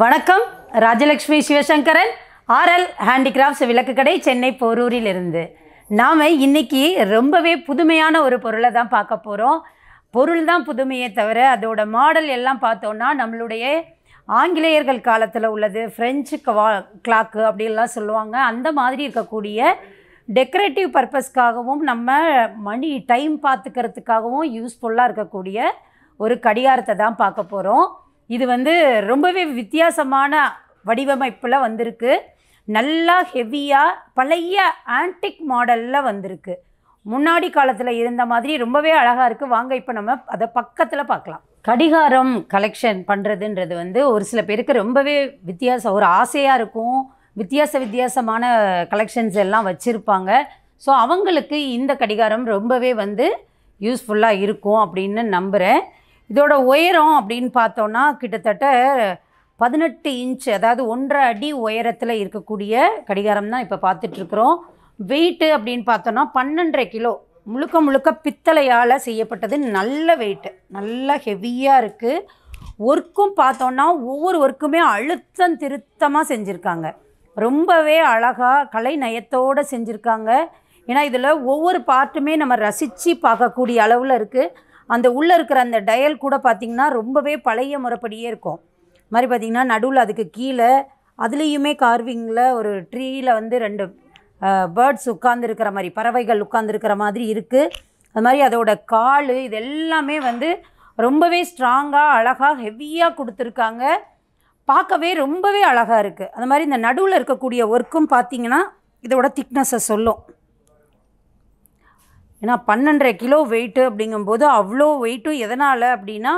வணக்கம் Rajalakshmi Sivasankaran RL handicrafts விளக்குக்கடை சென்னை போரூரிலிருந்து நாம் இன்றைக்கி ரொம்பவே புதுமையான ஒரு பொருளை தான் பார்க்க போகிறோம் பொருள் தான் புதுமையே தவிர அதோட மாடல் எல்லாம் பார்த்தோன்னா நம்மளுடைய ஆங்கிலேயர்கள் காலத்தில் உள்ளது ஃப்ரெஞ்சு கவா கிளாக்கு அப்படின்லாம் சொல்லுவாங்க அந்த மாதிரி இருக்கக்கூடிய டெக்கரேட்டிவ் பர்பஸ்க்காகவும் நம்ம மணி டைம் பார்த்துக்கிறதுக்காகவும் யூஸ்ஃபுல்லாக இருக்கக்கூடிய ஒரு கடிகாரத்தை தான் பார்க்க போகிறோம் இது வந்து ரொம்பவே வித்தியாசமான வடிவமைப்பில் வந்திருக்கு நல்லா ஹெவியாக பழைய ஆன்டிக் மாடலில் வந்திருக்கு முன்னாடி காலத்தில் இருந்த மாதிரி ரொம்பவே அழகாக இருக்குது வாங்க இப்போ நம்ம அதை பக்கத்தில் பார்க்கலாம் கடிகாரம் கலெக்ஷன் பண்ணுறதுன்றது வந்து ஒரு சில பேருக்கு ரொம்பவே வித்தியாசம் ஒரு ஆசையாக இருக்கும் வித்தியாச வித்தியாசமான கலெக்ஷன்ஸ் எல்லாம் வச்சுருப்பாங்க ஸோ அவங்களுக்கு இந்த கடிகாரம் ரொம்பவே வந்து யூஸ்ஃபுல்லாக இருக்கும் அப்படின்னு நம்புகிறேன் இதோட உயரம் அப்படின்னு பார்த்தோன்னா கிட்டத்தட்ட பதினெட்டு இன்ச் அதாவது ஒன்றரை அடி உயரத்தில் இருக்கக்கூடிய கடிகாரம் தான் இப்போ பார்த்துட்ருக்குறோம் வெயிட்டு அப்படின்னு பார்த்தோன்னா பன்னெண்டரை கிலோ முழுக்க முழுக்க பித்தளையால் செய்யப்பட்டது நல்ல வெயிட்டு நல்லா ஹெவியாக இருக்குது ஒர்க்கும் பார்த்தோன்னா ஒவ்வொரு ஒர்க்குமே அழுத்தம் திருத்தமாக செஞ்சுருக்காங்க ரொம்பவே அழகாக கலை நயத்தோடு செஞ்சுருக்காங்க ஏன்னா இதில் ஒவ்வொரு பாட்டுமே நம்ம ரசித்து பார்க்கக்கூடிய அளவில் இருக்குது அந்த உள்ளே இருக்கிற அந்த டயல் கூட பார்த்திங்கன்னா ரொம்பவே பழைய முறைப்படியே இருக்கும் மாதிரி பார்த்திங்கன்னா நடுவில் அதுக்கு கீழே அதுலேயுமே கார்விங்கில் ஒரு ட்ரீயில் வந்து ரெண்டு பேர்ட்ஸ் உட்காந்துருக்கிற மாதிரி பறவைகள் உட்காந்துருக்கிற மாதிரி இருக்குது அது மாதிரி அதோட கால் இது எல்லாமே வந்து ரொம்பவே ஸ்ட்ராங்காக அழகாக ஹெவியாக கொடுத்துருக்காங்க பார்க்கவே ரொம்பவே அழகாக இருக்குது அது மாதிரி இந்த நடுவில் இருக்கக்கூடிய ஒர்க்கும் பார்த்திங்கன்னா இதோட திக்னஸை சொல்லும் ஏன்னா பன்னெண்டரை கிலோ வெயிட்டு அப்படிங்கும்போது அவ்வளோ வெயிட்டும் எதனால் அப்படின்னா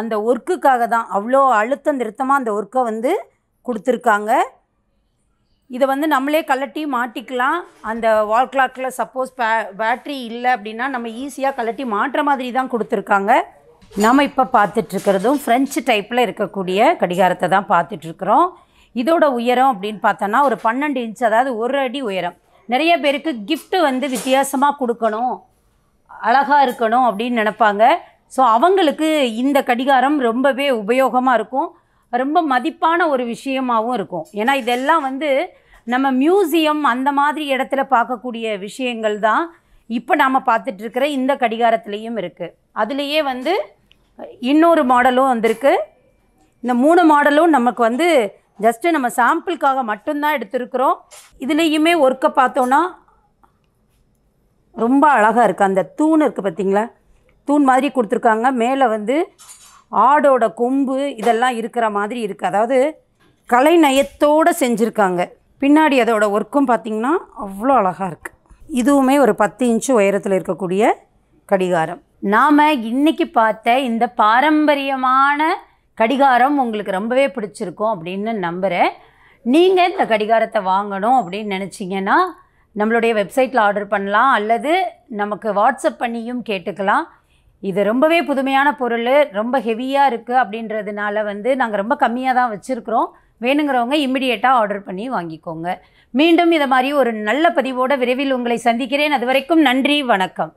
அந்த ஒர்க்குக்காக தான் அவ்வளோ அழுத்தம் திருத்தமாக அந்த ஒர்க்கை வந்து கொடுத்துருக்காங்க இதை வந்து நம்மளே கலட்டி மாட்டிக்கலாம் அந்த வால் கிளாக்கில் சப்போஸ் பே பேட்ரி இல்லை அப்படின்னா நம்ம ஈஸியாக கலட்டி மாட்டுற மாதிரி தான் கொடுத்துருக்காங்க நம்ம இப்போ பார்த்துட்ருக்கிறதும் ஃப்ரெஞ்சு டைப்பில் இருக்கக்கூடிய கடிகாரத்தை தான் பார்த்துட்ருக்குறோம் இதோட உயரம் அப்படின்னு பார்த்தோன்னா ஒரு பன்னெண்டு இன்ச் அதாவது ஒரு அடி உயரம் நிறைய பேருக்கு கிஃப்ட்டு வந்து வித்தியாசமாக கொடுக்கணும் அழகாக இருக்கணும் அப்படின்னு நினப்பாங்க ஸோ அவங்களுக்கு இந்த கடிகாரம் ரொம்பவே உபயோகமாக இருக்கும் ரொம்ப மதிப்பான ஒரு விஷயமாகவும் இருக்கும் ஏன்னா இதெல்லாம் வந்து நம்ம மியூசியம் அந்த மாதிரி இடத்துல பார்க்கக்கூடிய விஷயங்கள் தான் இப்போ நாம் பார்த்துட்ருக்கிற இந்த கடிகாரத்துலேயும் இருக்குது அதுலேயே வந்து இன்னொரு மாடலும் வந்திருக்கு இந்த மூணு மாடலும் நமக்கு வந்து ஜஸ்ட்டு நம்ம சாம்பிளுக்காக மட்டும்தான் எடுத்திருக்கிறோம் இதுலேயுமே ஒர்க்கை பார்த்தோன்னா ரொம்ப அழகாக இருக்குது அந்த தூண் இருக்குது பார்த்திங்களா தூண் மாதிரி கொடுத்துருக்காங்க மேலே வந்து ஆடோட கொம்பு இதெல்லாம் இருக்கிற மாதிரி இருக்குது அதாவது கலை நயத்தோடு செஞ்சுருக்காங்க பின்னாடி அதோட ஒர்க்கும் பார்த்திங்கன்னா அவ்வளோ அழகாக இருக்குது இதுவுமே ஒரு பத்து இன்ச்சு உயரத்தில் இருக்கக்கூடிய கடிகாரம் நாம் இன்றைக்கி பார்த்த இந்த பாரம்பரியமான கடிகாரம் உங்களுக்கு ரொம்பவே பிடிச்சிருக்கும் அப்படின்னு நம்புகிறேன் நீங்கள் இந்த கடிகாரத்தை வாங்கணும் அப்படின்னு நினச்சிங்கன்னா நம்மளுடைய வெப்சைட்டில் ஆர்டர் பண்ணலாம் அல்லது நமக்கு வாட்ஸ்அப் பண்ணியும் கேட்டுக்கலாம் இது ரொம்பவே புதுமையான பொருள் ரொம்ப ஹெவியாக இருக்குது அப்படின்றதுனால வந்து நாங்கள் ரொம்ப கம்மியாக தான் வச்சுருக்குறோம் வேணுங்கிறவங்க இம்மிடியேட்டாக ஆர்டர் பண்ணி வாங்கிக்கோங்க மீண்டும் இதை மாதிரி ஒரு நல்ல பதிவோடு விரைவில் உங்களை சந்திக்கிறேன் வரைக்கும் நன்றி வணக்கம்